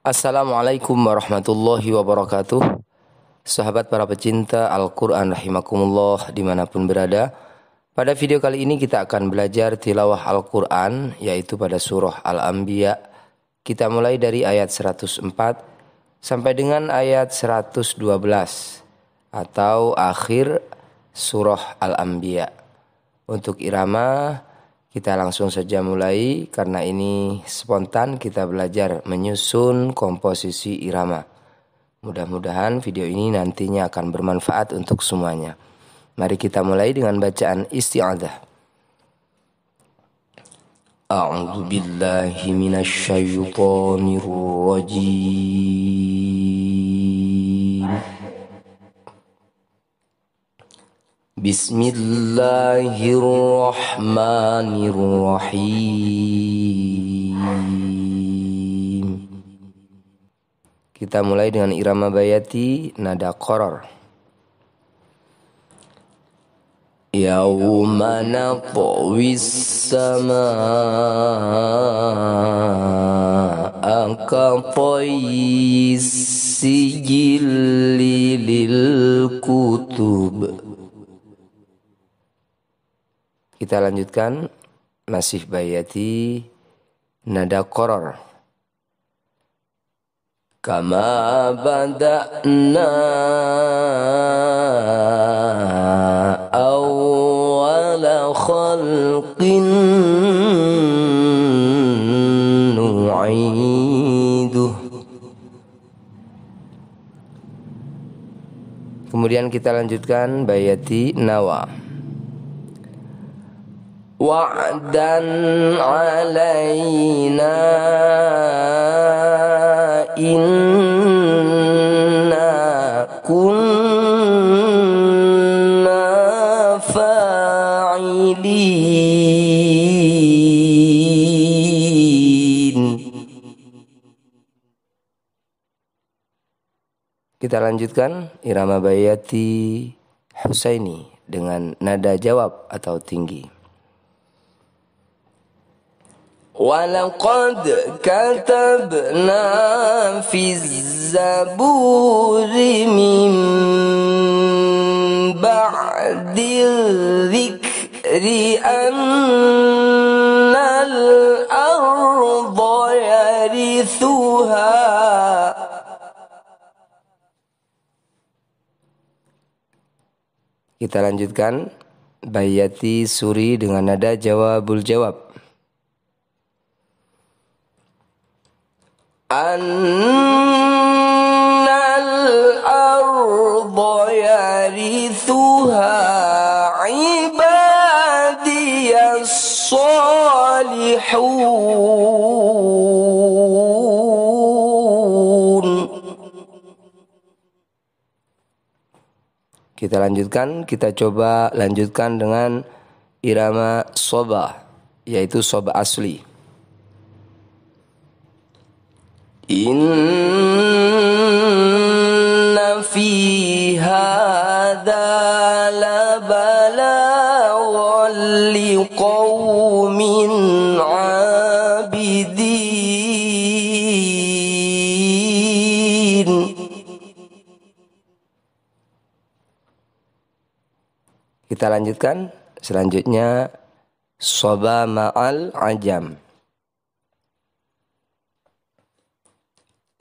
Assalamualaikum warahmatullahi wabarakatuh Sahabat para pecinta Al-Quran rahimakumullah dimanapun berada Pada video kali ini kita akan belajar tilawah Al-Quran Yaitu pada surah Al-Anbiya Kita mulai dari ayat 104 Sampai dengan ayat 112 Atau akhir surah Al-Anbiya Untuk irama kita langsung saja mulai karena ini spontan kita belajar menyusun komposisi irama. Mudah-mudahan video ini nantinya akan bermanfaat untuk semuanya. Mari kita mulai dengan bacaan isti'adah. A'udzu billahi minasy syaithanir rajim. بسم الله الرحمن الرحيم Kita mulai dengan irama bayati nada koror يوم نطوي السماء كطي السجل للكون Kita lanjutkan masih bayati nada koror. Kama bada'na awal khalqin nu'iduh. Kemudian kita lanjutkan bayati nawa. وعدا علينا إنا كنا فاعلين Kita lanjutkan irama bayati Husaini dengan nada jawab atau tinggi. ولقد كتبنا في الزبور من بعد الذكر أن الأرض يرثها Kita lanjutkan Bayati Suri dengan nada jawabul jawab. Kita lanjutkan, kita coba lanjutkan dengan irama soba, yaitu soba asli. Kita lanjutkan selanjutnya Soba ma'al ajam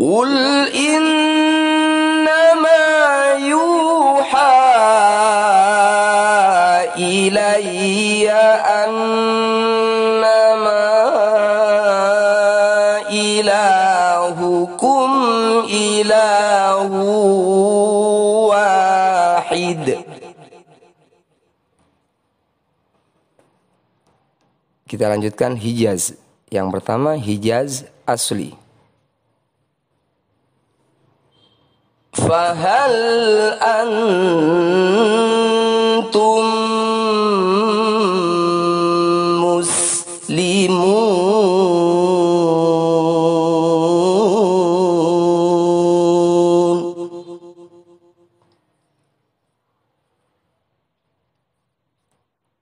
قل إنما يوحى إلي أنما إلهكم إله واحد Kita lanjutkan Hijaz. Yang pertama Hijaz asli. فهل أنتم مسلمون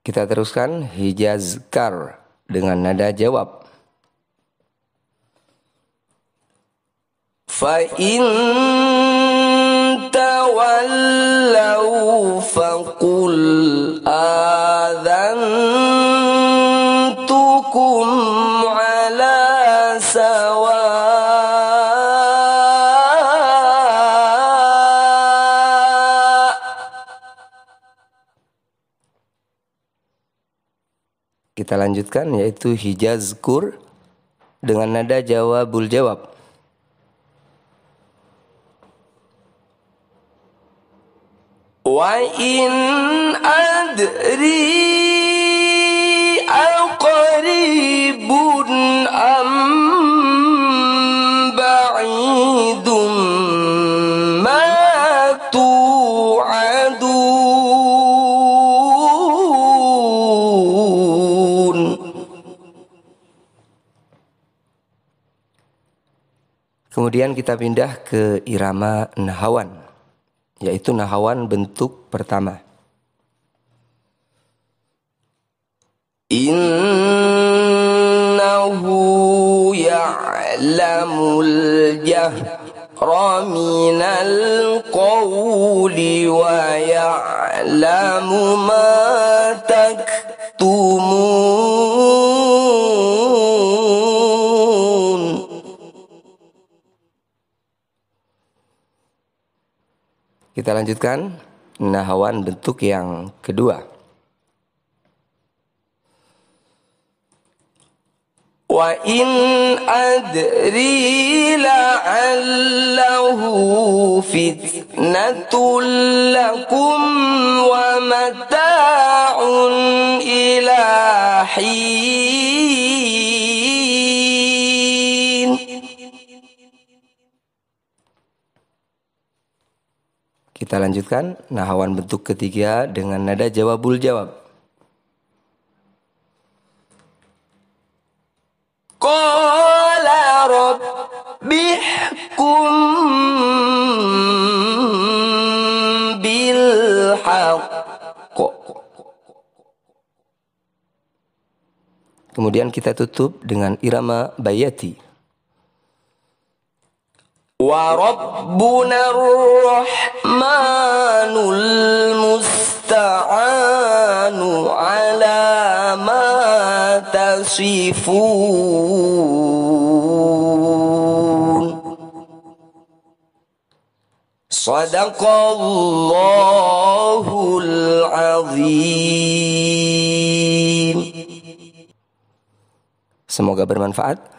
Kita teruskan Hijazkar dengan nada jawab. Fa'in kita lanjutkan yaitu Hijaz Kur dengan nada jawabul jawab. وإن أدري أقريب أم بعيد ما توعدون Kemudian kita pindah ke irama nahawan yaitu nahawan bentuk pertama. Innahu ya'lamul jahra minal qawli wa ya'lamu ma taktumun Kita lanjutkan nahawan bentuk yang kedua. Wa in adri la'allahu fitnatul lakum wa mata'un ila hin. Kita lanjutkan nahawan bentuk ketiga dengan nada jawabul jawab. Qala rabbihkum bil Kemudian kita tutup dengan irama bayati. وربنا الرحمن المستعان على ما تصفون صدق الله العظيم Semoga bermanfaat.